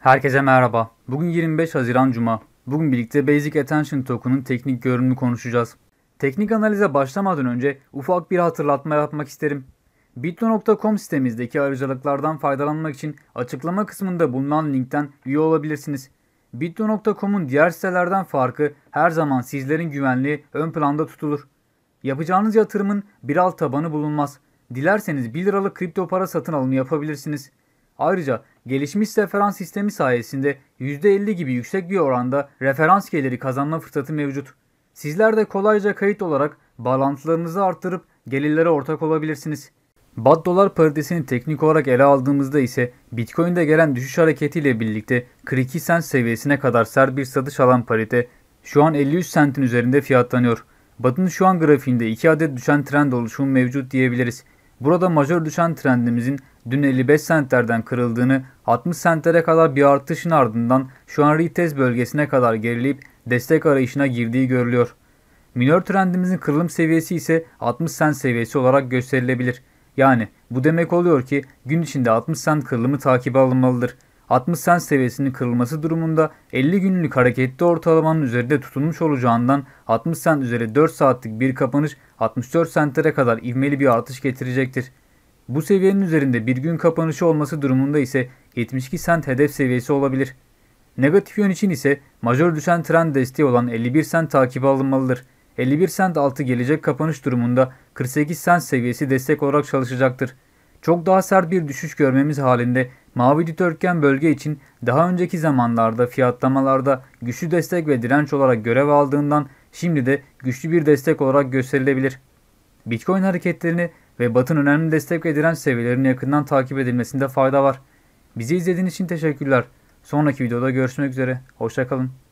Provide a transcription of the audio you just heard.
Herkese merhaba. Bugün 25 Haziran Cuma. Bugün birlikte Basic Attention Token'ın teknik görünümü konuşacağız. Teknik analize başlamadan önce ufak bir hatırlatma yapmak isterim. Bitno.com sitemizdeki ayrıcalıklardan faydalanmak için açıklama kısmında bulunan linkten üye olabilirsiniz. Bitlo.com'un diğer sitelerden farkı her zaman sizlerin güvenliği ön planda tutulur. Yapacağınız yatırımın bir alt tabanı bulunmaz. Dilerseniz 1 liralık kripto para satın alımı yapabilirsiniz. Ayrıca gelişmiş referans sistemi sayesinde %50 gibi yüksek bir oranda referans geliri kazanma fırsatı mevcut. Sizler de kolayca kayıt olarak bağlantılarınızı arttırıp gelirlere ortak olabilirsiniz. BAT dolar paritesini teknik olarak ele aldığımızda ise Bitcoin'de gelen düşüş hareketiyle birlikte 42 sent seviyesine kadar sert bir satış alan parite şu an 53 sentin üzerinde fiyatlanıyor. BAT'ın şu an grafiğinde 2 adet düşen trend oluşumu mevcut diyebiliriz. Burada majör düşen trendimizin dün 55 sentlerden kırıldığını 60 sentlere kadar bir artışın ardından şu an retest bölgesine kadar gerileyip destek arayışına girdiği görülüyor. Minör trendimizin kırılım seviyesi ise 60 sent seviyesi olarak gösterilebilir. Yani bu demek oluyor ki gün içinde 60 sent kırılımı takibe alınmalıdır. 60 sent seviyesinin kırılması durumunda 50 günlük hareketli ortalamanın üzerinde tutunmuş olacağından 60 sent üzeri 4 saatlik bir kapanış 64 sentlere kadar ivmeli bir artış getirecektir. Bu seviyenin üzerinde bir gün kapanışı olması durumunda ise 72 sent hedef seviyesi olabilir. Negatif yön için ise majör düşen trend desteği olan 51 sent takibi alınmalıdır. 51 sent altı gelecek kapanış durumunda 48 sent seviyesi destek olarak çalışacaktır. Çok daha sert bir düşüş görmemiz halinde mavi dikdörtgen bölge için daha önceki zamanlarda fiyatlamalarda güçlü destek ve direnç olarak görev aldığından şimdi de güçlü bir destek olarak gösterilebilir. Bitcoin hareketlerini ve Batın önemli destek ve direnç seviyelerini yakından takip edilmesinde fayda var. Bizi izlediğiniz için teşekkürler. Sonraki videoda görüşmek üzere. Hoşçakalın.